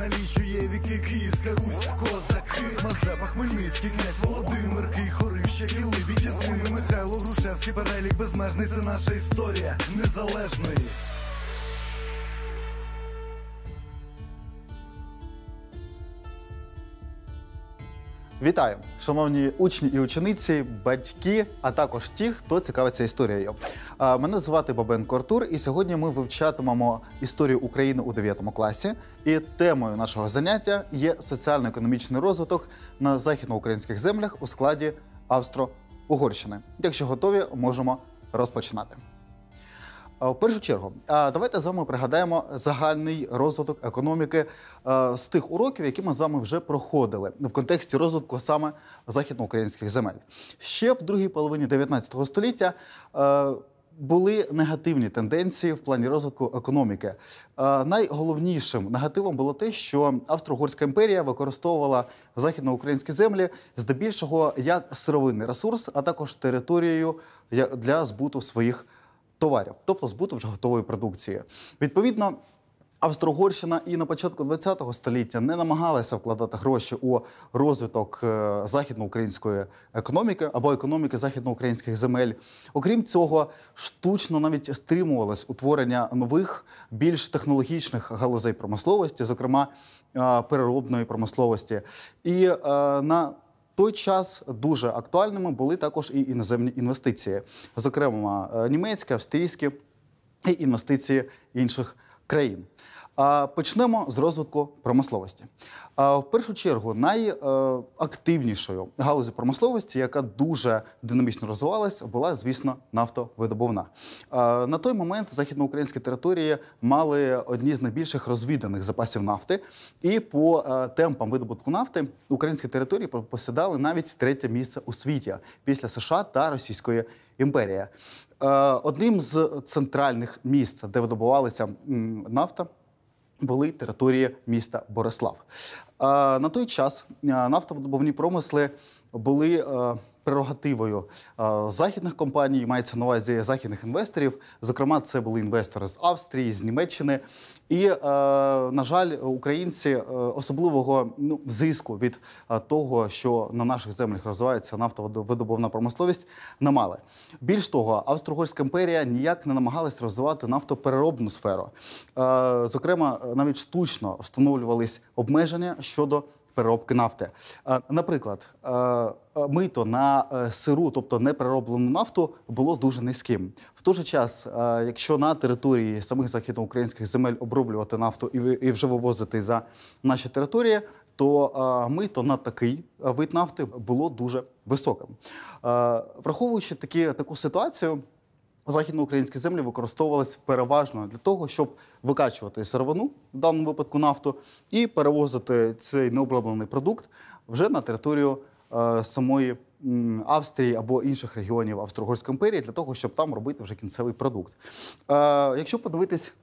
налічує віки Київська Русь, козаки, Мазепа, Хмельницький, князь Володимир, Кий, Хорища, Кілибі, з ними Михайло Грушевський, перелік безмежний, це наша історія незалежної. Вітаю, шановні учні і учениці, батьки, а також ті, хто цікавиться історією. Мене звати Бабенко Артур, і сьогодні ми вивчатимемо історію України у 9 класі. І темою нашого заняття є соціально-економічний розвиток на західноукраїнських землях у складі Австро-Угорщини. Якщо готові, можемо розпочинати. В першу чергу, давайте з вами пригадаємо загальний розвиток економіки з тих уроків, які ми з вами вже проходили в контексті розвитку саме західноукраїнських земель. Ще в другій половині 19 століття були негативні тенденції в плані розвитку економіки. Найголовнішим негативом було те, що Австро-Угорська імперія використовувала західноукраїнські землі здебільшого як сировинний ресурс, а також територію для збуту своїх товарів, тобто збуту вже готової продукції. Відповідно. Австро-Угорщина і на початку ХХ століття не намагалася вкладати гроші у розвиток е, західноукраїнської економіки або економіки західноукраїнських земель. Окрім цього, штучно навіть стримувалось утворення нових більш технологічних галузей промисловості, зокрема е, переробної промисловості, і е, на той час дуже актуальними були також і іноземні інвестиції, зокрема е, німецькі, австрійські і інвестиції інших країн. Почнемо з розвитку промисловості. В першу чергу, найактивнішою галузі промисловості, яка дуже динамічно розвивалась, була, звісно, нафтовидобувна. На той момент західноукраїнські території мали одні з найбільших розвіданих запасів нафти, і по е, темпам видобутку нафти українські території посідали навіть третє місце у світі після США та Російської імперії. Е, одним з центральних міст, де видобувалася нафта були території міста Борислав. На той час нафтовидобувні промисли були е, прерогативою е, західних компаній, мається на увазі західних інвесторів. Зокрема, це були інвестори з Австрії, з Німеччини, і е, на жаль, українці е, особливого ну зиску від е, того, що на наших землях розвивається нафтовидобувна промисловість, не мали. Більш того, Австро-Угорська імперія ніяк не намагалась розвивати нафтопереробну сферу. Зокрема, навіть штучно встановлювались обмеження щодо переробки нафти. Е, наприклад, е, е, мито на сиру, тобто непероблену нафту, було дуже низьким. В той же час, якщо на території самих західноукраїнських земель оброблювати нафту і вже вивозити за наші території. То мито на такий вид нафти було дуже високим, враховуючи такі таку ситуацію західноукраїнські землі використовувалися переважно для того, щоб викачувати сировину, в даному випадку нафту, і перевозити цей необроблений продукт вже на територію е, самої Австрії або інших регіонів Австро-Угорської імперії для того, щоб там робити вже кінцевий продукт. Е, якщо подивитись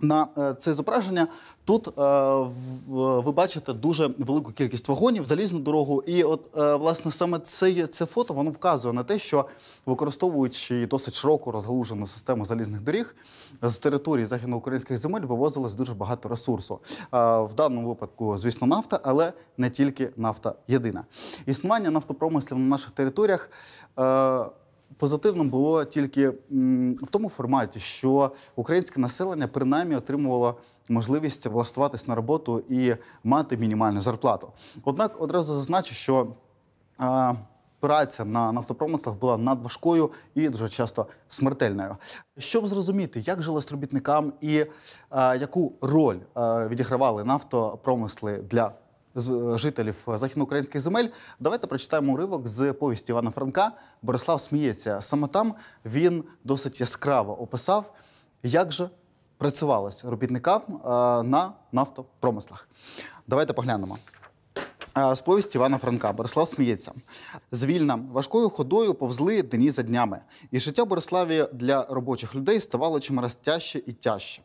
на е, це зображення тут е, ви бачите дуже велику кількість вагонів, залізну дорогу. І от е, власне саме це це фото воно вказує на те, що використовуючи досить широко розгалужену систему залізних доріг з території західноукраїнських земель, вивозилось дуже багато ресурсу. В даному випадку, звісно, нафта, але не тільки нафта єдина. Існування нафтопромислів на наших територіях позитивним було тільки в тому форматі, що українське населення принаймні отримувало можливість влаштуватись на роботу і мати мінімальну зарплату. Однак одразу зазначу, що Праця на нафтопромислах була надважкою і дуже часто смертельною. Щоб зрозуміти, як жилось робітникам і е, яку роль е, відігравали нафтопромисли для Е, жителів е, західноукраїнських земель. Давайте прочитаємо уривок з повісті Івана Франка. Борислав сміється. Саме там він досить яскраво описав, як же працювалось робітникам е, на нафтопромислах. Давайте поглянемо. Е, з повісті Івана Франка. Борислав сміється. Звільна, важкою ходою повзли дні за днями, і життя Бориславі для робочих людей ставало чимраз тяжче і тяжче.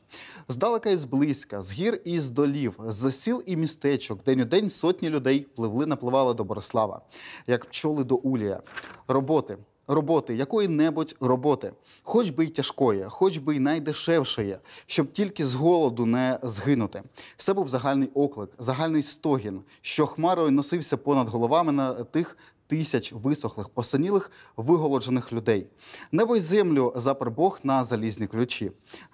Здалека і зблизька, з гір і з долів, з сіл і містечок, день у день сотні людей пливли, напливали до Борислава, як пчоли до улія. Роботи роботи, якої-небудь роботи, хоч би й тяжкої, хоч би й найдешевшої, щоб тільки з голоду не згинути. Це був загальний оклик, загальний стогін, що хмарою носився понад головами на тих, тисяч висохлих, посинілих, виголоджених людей. Небо й землю запер Бог на залізні ключі.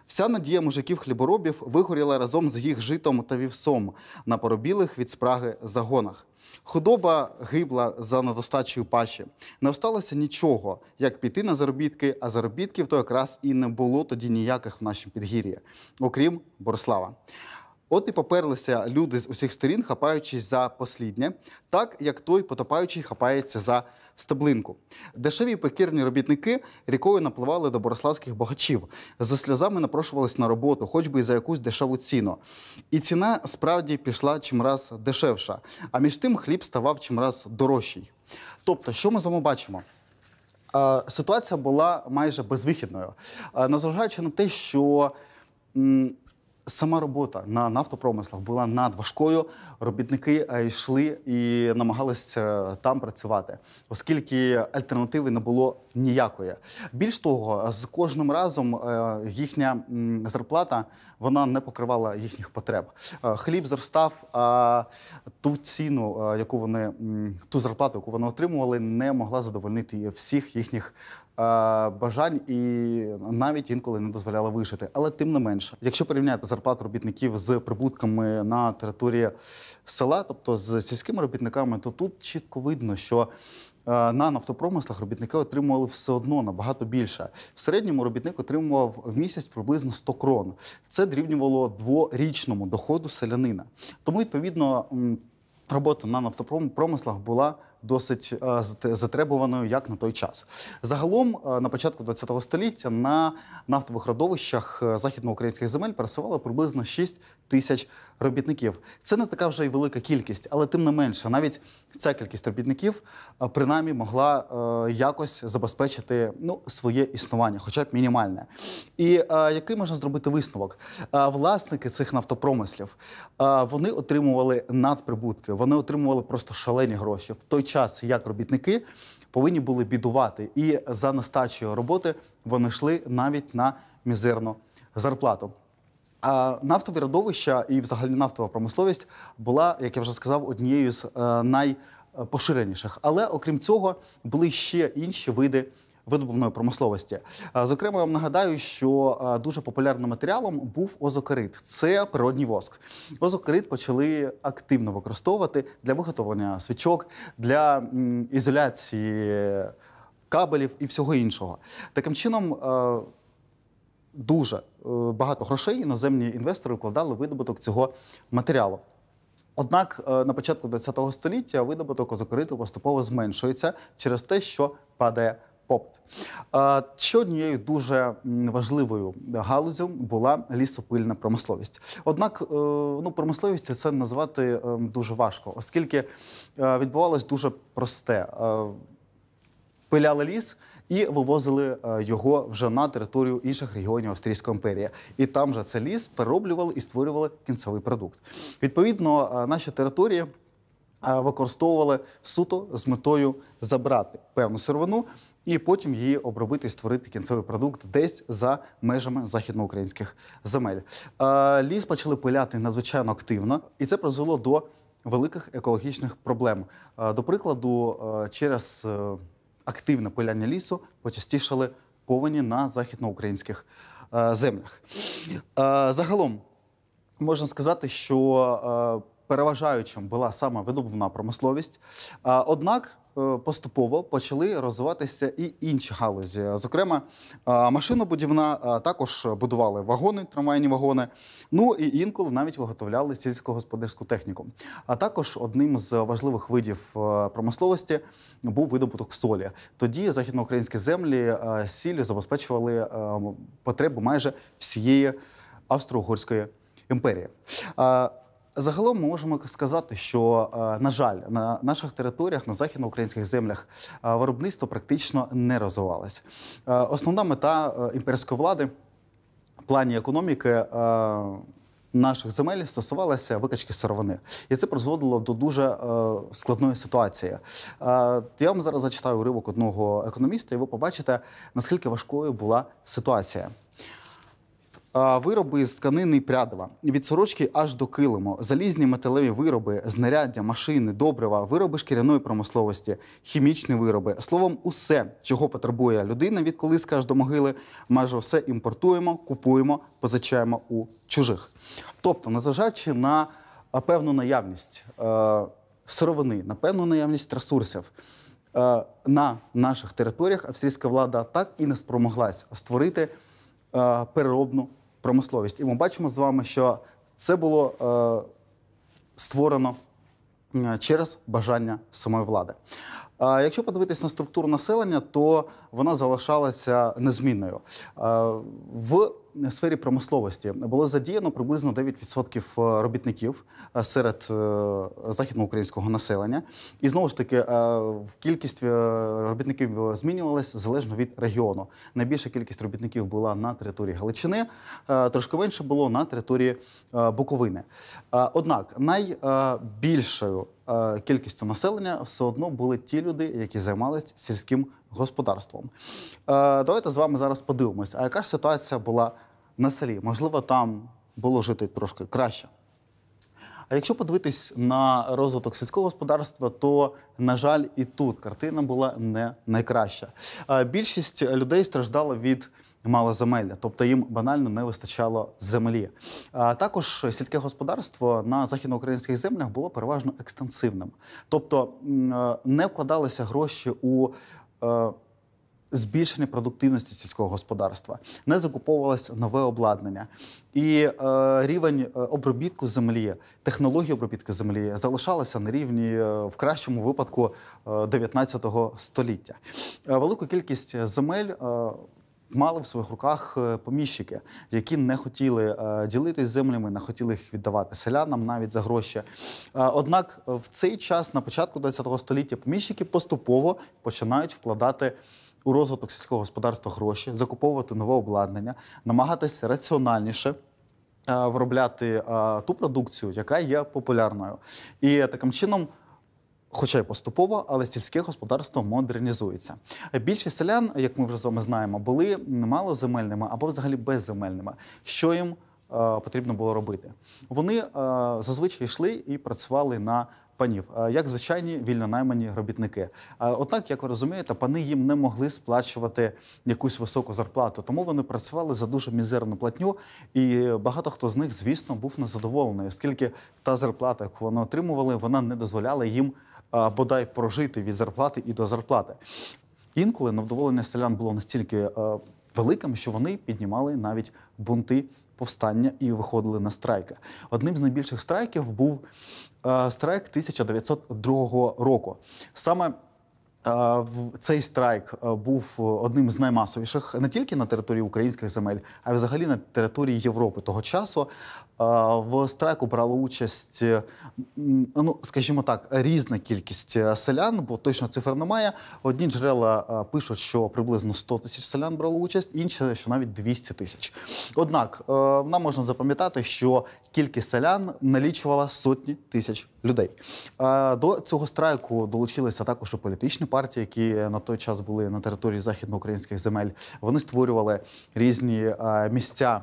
Вся надія мужиків хліборобів вигоріла разом з їх житом та вівсом на поробілих від спраги загонах. Худоба гибла за недостачею паші. Не осталося нічого, як піти на заробітки, а заробітків то якраз і не було тоді ніяких в нашому підгір'ї, окрім Борислава. От і поперлися люди з усіх сторін, хапаючись за посліднє, так як той потопаючий хапається за стеблинку. Дешеві пекірні робітники рікою напливали до бориславських богачів, за сльозами напрошувались на роботу, хоч би і за якусь дешеву ціну. І ціна справді пішла чимраз дешевша, а між тим хліб ставав чимраз дорожчий. Тобто, що ми з вами бачимо? Е, ситуація була майже безвихідною, е, незважаючи на те, що Сама робота на нафтопромислах була надважкою. Робітники е, йшли і намагалися е, там працювати, оскільки альтернативи не було ніякої. Більш того, з кожним разом е, їхня зарплата вона не покривала їхніх потреб. Хліб зростав, а ту ціну, яку вони ту зарплату, яку вони отримували, не могла задовольнити всіх їхніх Е, бажань і навіть інколи не дозволяла вижити. Але тим не менше, якщо порівняти зарплату робітників з прибутками на території села, тобто з сільськими робітниками, то тут чітко видно, що е, на нафтопромислах робітники отримували все одно набагато більше. В середньому робітник отримував в місяць приблизно 100 крон. Це дрівнювало дворічному доходу селянина. Тому відповідно робота на нафтопромислах була досить е, затребуваною як на той час. Загалом е, на початку ХХ століття на нафтових родовищах е, західноукраїнських земель працювало приблизно 6 тисяч робітників. Це не така вже й велика кількість, але тим не менше, навіть ця кількість робітників е, принаймні могла е, якось забезпечити ну, своє існування, хоча б мінімальне. І е, який можна зробити висновок? Е, власники цих нафтопромислів е, вони отримували надприбутки, вони отримували просто шалені гроші в той час, як робітники повинні були бідувати, і за нестачею роботи вони йшли навіть на мізерну зарплату нафтові родовища і, взагалі, нафтова промисловість була, як я вже сказав, однією з е, найпоширеніших. Але окрім цього, були ще інші види видобувної промисловості. Е, зокрема, я вам нагадаю, що е, дуже популярним матеріалом був озокерит. Це природній воск. Озокарит почали активно використовувати для виготовлення свічок, для ізоляції кабелів і всього іншого. Таким чином дуже е, багато грошей іноземні інвестори вкладали в видобуток цього матеріалу. Однак е, на початку ХХ століття видобуток озокориту поступово зменшується через те, що падає попит. Е, ще однією дуже важливою галузю була лісопильна промисловість. Однак, ну промисловість це назвати дуже важко, оскільки відбувалось дуже просте: пиляли ліс і вивозили е, його вже на територію інших регіонів Австрійської імперії. І там же цей ліс перероблювали і створювали кінцевий продукт. Відповідно, е, наші території. Е, використовували суто з метою забрати певну сировину і потім її обробити і створити кінцевий продукт десь за межами західноукраїнських земель. Ліс почали пиляти надзвичайно активно, і це призвело до великих екологічних проблем. До прикладу, через активне пиляння лісу почастішали повені на західноукраїнських е, землях. Е, загалом можна сказати, що е, переважаючим була саме видобувна промисловість однак. Е, поступово почали розвиватися і інші галузі. Зокрема, е, машинобудівна е, також будували вагони, трамвайні вагони. Ну і інколи навіть виготовляли сільськогосподарську техніку. А також одним з важливих видів промисловості був видобуток солі. Тоді західноукраїнські землі сіль забезпечували потребу майже всієї австро-угорської імперії. Загалом ми можемо сказати, що е, на жаль, на наших територіях на західноукраїнських землях е, виробництво практично не розвивалося. Е, основна мета імперської влади в плані економіки наших земель стосувалася викачки сировини, і це призводило до дуже складної ситуації. Я вам зараз зачитаю уривок одного економіста, і ви побачите наскільки важкою була ситуація. Вироби з тканини і прядова від сорочки аж до килимо, залізні металеві вироби, знаряддя, машини, добрива, вироби шкіряної промисловості, хімічні вироби. Словом, усе, чого потребує людина від колиска аж до могили, майже все імпортуємо, купуємо, позичаємо у чужих. Тобто, незважаючи на певну наявність е, сировини, на певну наявність ресурсів. На наших територіях австрійська влада так і не спромоглась створити переробну промисловість. І ми бачимо з вами, що це було е, створено через бажання самої влади. А якщо подивитись на структуру населення, то вона залишалася незмінною е, в сфері промисловості було задіяно приблизно 9% е, робітників е, серед е, західноукраїнського населення. І знову ж таки, кількість робітників змінювалася залежно від регіону. Найбільша кількість робітників була на території Галичини, трошки менше було на території Буковини. Однак найбільшою Е, кількістю населення все одно були ті люди, які займалися сільським господарством. Е, давайте з вами зараз подивимось, а яка ж ситуація була на селі? Можливо, там було жити трошки краще. А якщо подивитись на розвиток сільського господарства, то на жаль, і тут картина була не найкраща. Е, більшість людей страждала від Мало земель, тобто їм банально не вистачало землі. А також сільське господарство на західноукраїнських землях було переважно екстенсивним, тобто е, не вкладалися гроші у. Е, збільшення продуктивності сільського господарства не закуповувалося нове обладнання, і е, рівень е, обробітку землі, технології обробітки землі залишалася на рівні в кращому випадку 19 століття. Велику кількість земель. Е, мали в своїх руках е, поміщики, які не хотіли е, ділитись землями, не хотіли їх віддавати селянам навіть за гроші. Е, однак в цей час, на початку ХХ століття, поміщики поступово починають вкладати. У розвиток сільського господарства гроші, закуповувати нове обладнання, намагатися раціональніше виробляти ту продукцію, яка є популярною, і таким чином Хоча й поступово, але сільське господарство модернізується. Більшість селян, як ми вже з вами знаємо, були малоземельними або взагалі безземельними. Що їм е, потрібно було робити? Вони е, зазвичай йшли і працювали на панів, е, як звичайні вільнонаймані робітники. Е, однак, як ви розумієте, пани їм не могли сплачувати якусь високу зарплату, тому вони працювали за дуже мізерну платню, і багато хто з них, звісно, був незадоволений, оскільки та зарплата, яку вони отримували, вона не дозволяла їм бодай прожити від зарплати і до зарплати. Інколи невдоволення селян було настільки е, великим, що вони піднімали навіть бунти повстання і виходили на страйки. Одним з найбільших страйків був е, страйк 1902 року. Саме е, цей страйк був одним з наймасовіших не тільки на території українських земель, а й взагалі на території Європи того часу. Е, в страйку брали участь, ну скажімо так, різна кількість е, селян, бо точно цифр немає. Одні джерела е, пишуть, що приблизно 100 тисяч селян брали участь, інші, що навіть 200 тисяч. Однак нам можна запам'ятати, що кількість селян налічувала сотні тисяч людей. До цього страйку долучилися також політичні партії, які на той час були на території західноукраїнських земель. Вони створювали різні місця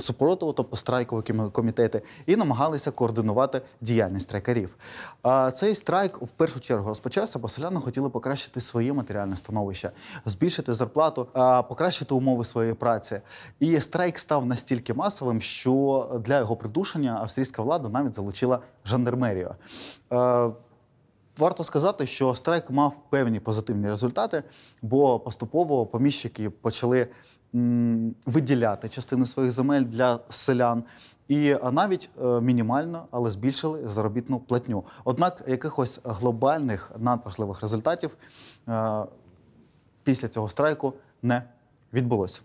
супротиву, тобто страйку комітети і намагалися координувати діяльність страйкарів. Цей страйк в першу чергу розпочався, бо селяни хотіли покращити своє матеріальне становище, збільшити зарплату, покращити умови своєї праці. І страйк став настільки масовим, що для його придушення австрійська влада навіть залучила жандармерію. Варто сказати, що страйк мав певні позитивні результати, бо поступово поміщики почали виділяти частину своїх земель для селян. І е, навіть е, мінімально, але збільшили заробітну платню. Однак якихось глобальних надважливих результатів е, після цього страйку не відбулося.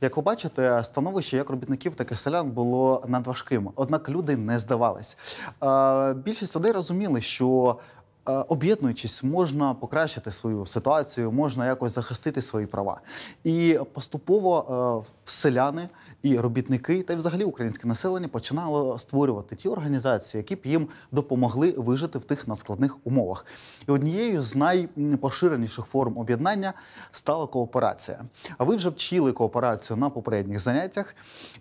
Як ви бачите, становище як робітників, так і селян було надважким. Однак люди не здавались. Більшість людей розуміли, що Е, об'єднуючись, можна покращити свою ситуацію, можна якось захистити свої права. І поступово е, селяни і робітники, та й взагалі українське населення починало створювати ті організації, які б їм допомогли вижити в тих надскладних умовах. І однією з найпоширеніших форм об'єднання стала кооперація. А ви вже вчили кооперацію на попередніх заняттях,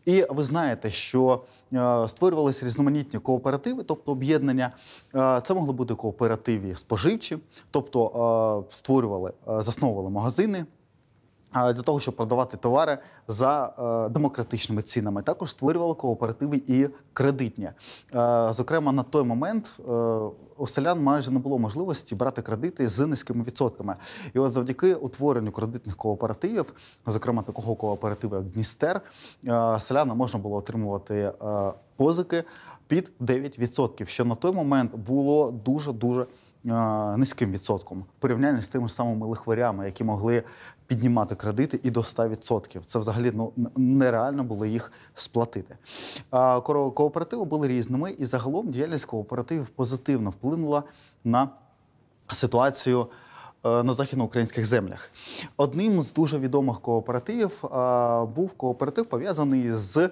і ви знаєте, що Е, створювалися різноманітні кооперативи, тобто об'єднання. Е, це могли бути кооперативи споживчі, тобто е, створювали, засновували магазини для того, щоб продавати товари за е, демократичними цінами, також створювали кооперативи і кредитні. Е, зокрема, на той момент е, у селян майже не було можливості брати кредити з низькими відсотками. І от завдяки утворенню кредитних кооперативів, зокрема такого кооперативу, як Дністер, селянам можна було отримувати позики під 9%, що на той момент було дуже дуже низьким відсотком порівняння з тими самими лихварями, які могли піднімати кредити і до 100%. Це взагалі ну нереально було їх сплатити. Кооперативи були різними, і загалом діяльність кооперативів позитивно вплинула на ситуацію. Е, на західноукраїнських землях одним з дуже відомих кооперативів був кооператив пов'язаний з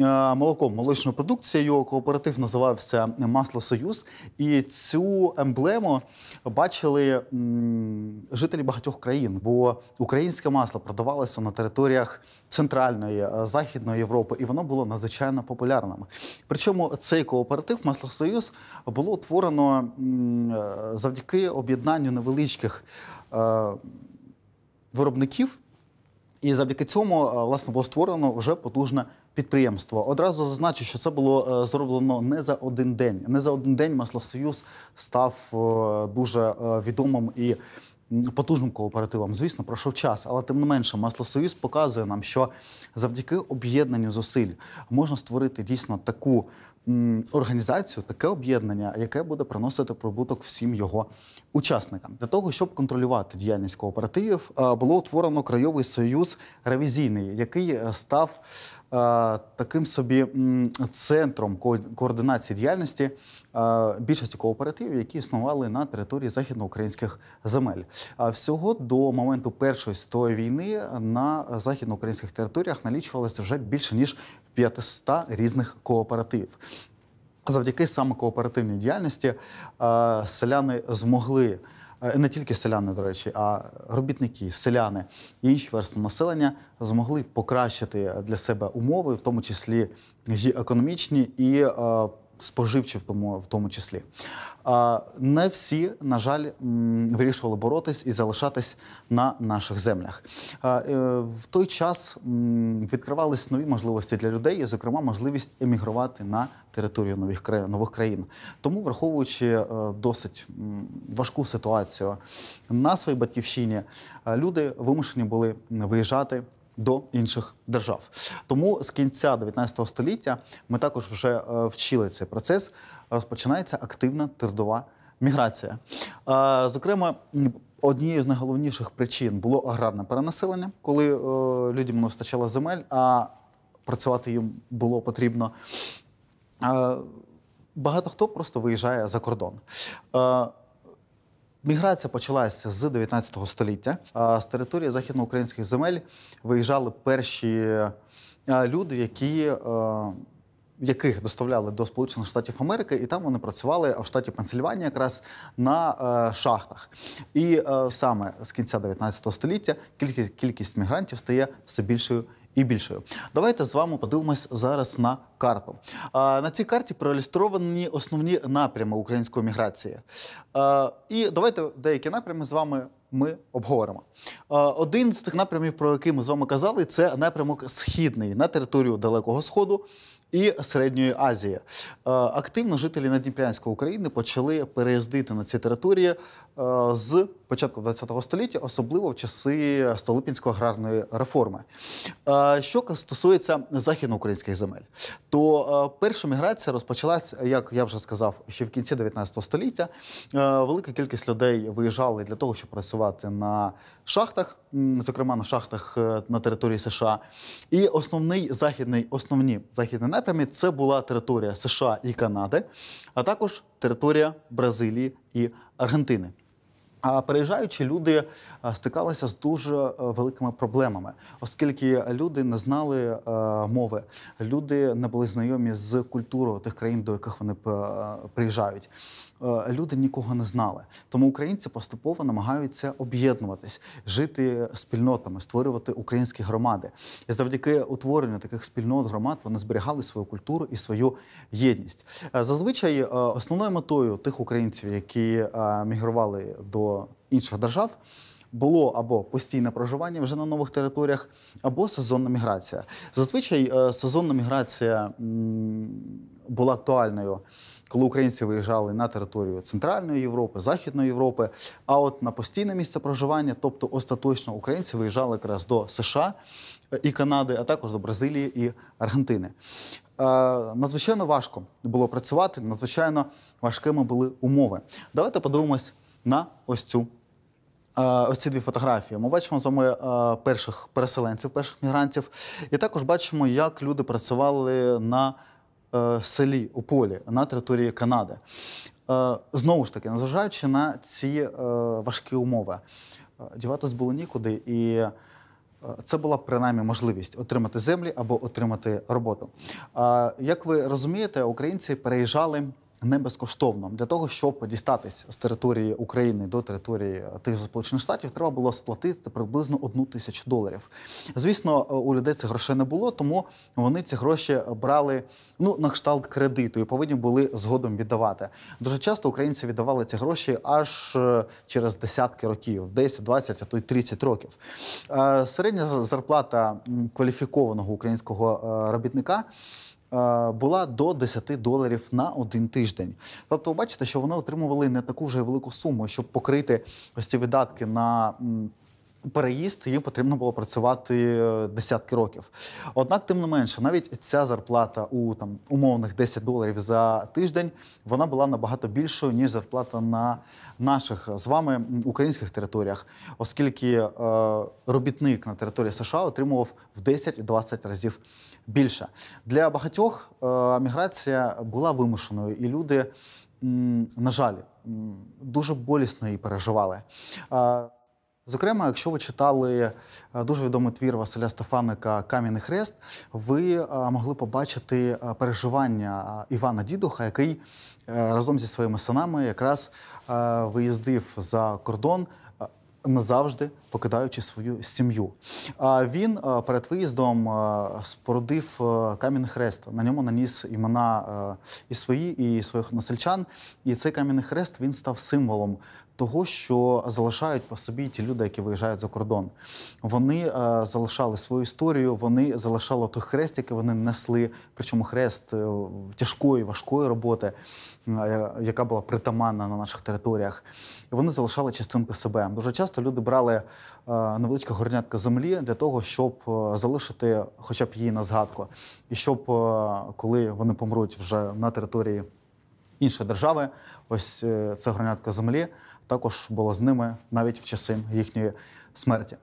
Е, молоком молочною продукцією. кооператив називався Масло Союз, і цю емблему бачили жителі багатьох країн, бо українське масло продавалося на територіях центральної е, західної Європи, і воно було надзвичайно популярним. Причому цей кооператив Масло Союз було утворено е, завдяки об'єднанню невеличких виробників. І завдяки цьому власне було створено вже потужне підприємство. Одразу зазначу, що це було е, зроблено не за один день. Не за один день маслосоюз став е, дуже е, відомим і потужним кооперативом. Звісно, пройшов час, але тим не менше, маслосоюз показує нам, що завдяки об'єднанню зусиль можна створити дійсно таку. Організацію таке об'єднання, яке буде приносити прибуток всім його учасникам, для того, щоб контролювати діяльність кооперативів, було утворено Крайовий союз ревізійний, який став таким собі центром координації діяльності більшості кооперативів, які існували на території західноукраїнських земель. а всього до моменту першої світової війни на західноукраїнських територіях налічувалося вже більше ніж 500 різних кооперативів. Завдяки саме кооперативній діяльності селяни змогли. Е, не тільки селяни, до речі, а робітники, селяни і інші верстви населення змогли покращити для себе умови, в тому числі і економічні і. Е, споживчі в тому в тому числі. Не всі, на жаль, вирішували боротись і залишатись на наших землях. Е, в той час відкривались нові можливості для людей, і, зокрема, можливість емігрувати на територію нових країн нових країн. Тому, враховуючи е, досить важку ситуацію на своїй батьківщині, люди вимушені були виїжджати до інших держав. Тому з кінця 19 століття ми також вже е, вчили цей процес. Розпочинається активна трудова міграція. Е, зокрема, однією з найголовніших причин було аграрне перенаселення, коли е, людям не вистачало земель, а працювати їм було потрібно. Багато хто просто виїжджає за кордон. Міграція почалася з 19 століття. З території західноукраїнських земель виїжджали перші люди, які е, яких доставляли до Сполучених Штатів Америки, і там вони працювали в штаті Пенсильванія якраз на е, шахтах. І е, саме з кінця 19 століття кількість кількість мігрантів стає все більшою і більшою. Давайте з вами подивимось зараз на карту. На цій карті проілюстровані основні напрями української міграції. І давайте деякі напрями з вами. Ми обговоримо один з тих напрямів, про який ми з вами казали, це напрямок східний на територію Далекого Сходу, і Середньої Азії. Е, активно жителі Надніпрянської України почали переїздити на ці території е, з початку ХХ століття, особливо в часи Столипінської аграрної реформи. Е, що стосується західноукраїнських земель, то перша міграція розпочалася, як я вже сказав, ще в кінці 19 століття. Велика кількість людей виїжджали для того, щоб працювати на шахтах, зокрема на шахтах е, на території США. І основний західний, основні західні напрямі це була територія США і Канади, а також територія Бразилії і Аргентини. А переїжджаючи, люди е, стикалися з дуже е, великими проблемами, оскільки люди не знали мови, люди не були знайомі з культурою тих країн, до яких вони приїжджають. Е, люди нікого не знали. Тому українці поступово намагаються об'єднуватись, жити спільнотами, створювати українські громади. І завдяки утворенню таких спільнот громад вони зберігали свою культуру і свою єдність. Е, зазвичай е, основною метою тих українців, які мігрували до інших держав. Було або постійне проживання вже на нових територіях, або сезонна міграція. Зазвичай сезонна міграція була актуальною коли українці виїжджали на територію Центральної Європи, Західної Європи. А от на постійне місце проживання, тобто остаточно українці виїжджали якраз до США е, і Канади, а також до Бразилії і Аргентини. Е, надзвичайно важко було працювати, надзвичайно важкими були умови. Давайте подивимось на ось цю. Е, ось ці дві фотографії. Ми бачимо з вами перших переселенців, перших мігрантів, і також бачимо, як люди працювали на Е, селі у полі на території Канади. Е, знову ж таки, незважаючи на ці е, важкі умови, діватись було нікуди, і це була принаймні можливість отримати землі або отримати роботу. Як ви розумієте, українці переїжджали не безкоштовно для того, щоб дістатись з території України до території е, тих сполучених штатів, треба було сплатити приблизно одну тисячу доларів. Звісно, е, у людей цих грошей не було, тому вони ці гроші брали ну на кшталт кредиту і повинні були згодом віддавати. Дуже часто українці віддавали ці гроші аж е, через десятки років 10, 20, а то й 30 років. Середня зарплата кваліфікованого українського робітника Е, була до 10 доларів на один тиждень. Тобто, ви бачите, що вони отримували не таку вже велику суму, щоб покрити ось ці видатки на. Переїзд їм потрібно було працювати е, десятки років. Однак, тим не менше, навіть ця зарплата у там умовних 10 доларів за тиждень вона була набагато більшою ніж зарплата на наших з вами українських територіях, оскільки е, робітник на території США отримував в 10-20 разів більше. Для багатьох е, міграція була вимушеною, і люди, на жаль, дуже болісно її переживали. Е, зокрема, якщо ви читали е, дуже відомий твір Василя Стефаника Кам'яний хрест, ви могли побачити переживання Івана Дідуха, який разом зі своїми синами якраз виїздив за кордон назавжди покидаючи свою сім'ю. А він е, перед виїздом е, спорудив е, камінний хрест. На ньому наніс імена і свої, і своїх насельчан. І цей кам'яний хрест він став символом того, що залишають по собі ті люди, які виїжджають за кордон. Вони е, залишали свою історію, вони залишали той хрест, який вони несли, причому хрест е, тяжкої, важкої роботи, е, яка була притаманна на наших територіях. І Вони залишали частинку себе. Дуже часто люди брали невеличка горнятка землі для того, щоб залишити, хоча б її на згадку, і щоб коли вони помруть вже на території. іншої держави, ось це горнятка землі також було з ними навіть в часи їхньої смерті.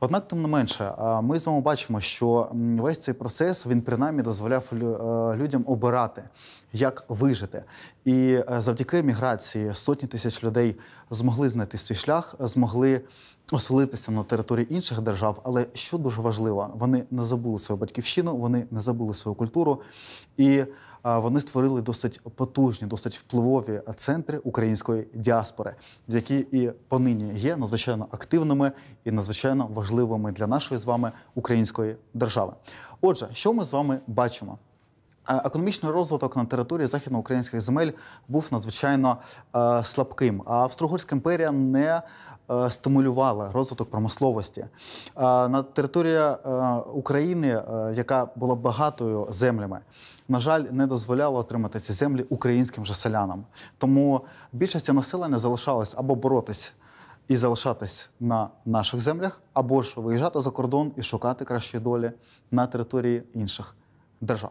Однак, тим не менше, ми з вами бачимо, що весь цей процес він принаймні дозволяв е, людям обирати, як вижити. І е, завдяки міграції сотні тисяч людей змогли знайти свій шлях, змогли оселитися на території інших держав. Але що дуже важливо, вони не забули свою батьківщину, вони не забули свою культуру і вони створили досить потужні, досить впливові центри української діаспори, які і понині є надзвичайно активними і надзвичайно важливими для нашої з вами української держави. Отже, що ми з вами бачимо? Економічний розвиток на території західноукраїнських земель був надзвичайно е, слабким. А австро імперія не Е, стимулювала розвиток промисловості. Е, на територія е, України, яка була багатою землями, на жаль, не дозволяла отримати ці землі українським же селянам. Тому більшість населення залишалось або боротись. І залишатись на наших землях, або ж виїжджати за кордон і шукати кращі долі на території інших держав.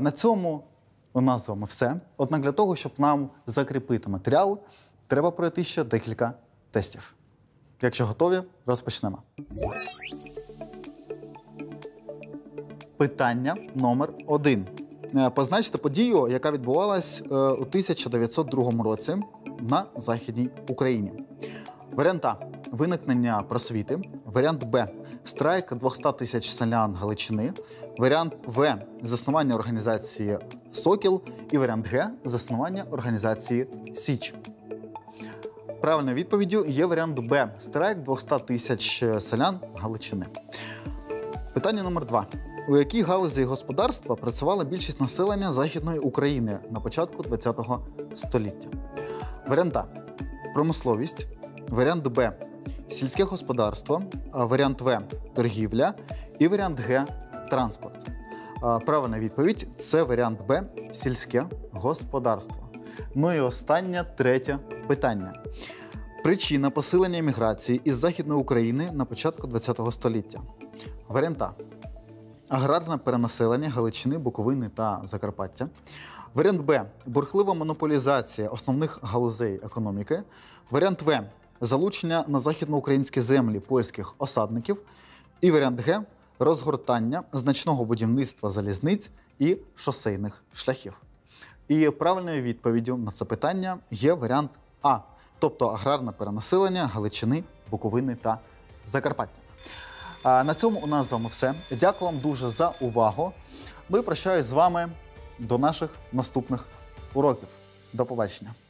На цьому у нас з вами все. Однак для того, щоб нам закріпити матеріал, треба пройти ще декілька тестів. Якщо готові, розпочнемо. Питання номер один. Е, позначте подію, яка відбувалась е, у 1902 році на Західній Україні. Варіант А – виникнення просвіти. Варіант Б страйк 200 тисяч селян Галичини. Варіант В заснування організації Сокіл. І варіант Г заснування організації Січ. Правильною відповіддю є варіант Б. Страйк 200 тисяч е, селян Галичини. Питання номер два. У якій галузі господарства працювала більшість населення Західної України на початку ХХ століття? Варіант А. Промисловість. Варіант Б. Сільське господарство. Варіант В. Торгівля. І варіант Г. Транспорт. Правильна відповідь це варіант Б. Сільське господарство. Ну і остання третя Питання. Причина посилення міграції із Західної України на початку ХХ століття. Варіант А. Аграрне перенаселення Галичини, Буковини та Закарпаття. Варіант Б. Бурхлива монополізація основних галузей економіки. Варіант В. Залучення на західноукраїнські землі польських осадників. І варіант Г. Розгортання значного будівництва залізниць і шосейних шляхів. І правильною відповіддю на це питання є варіант а, тобто аграрне перенаселення Галичини, Буковини та Закарпаття. А На цьому у нас з вами все. Дякую вам дуже за увагу. Ну і прощаюсь з вами до наших наступних уроків. До побачення.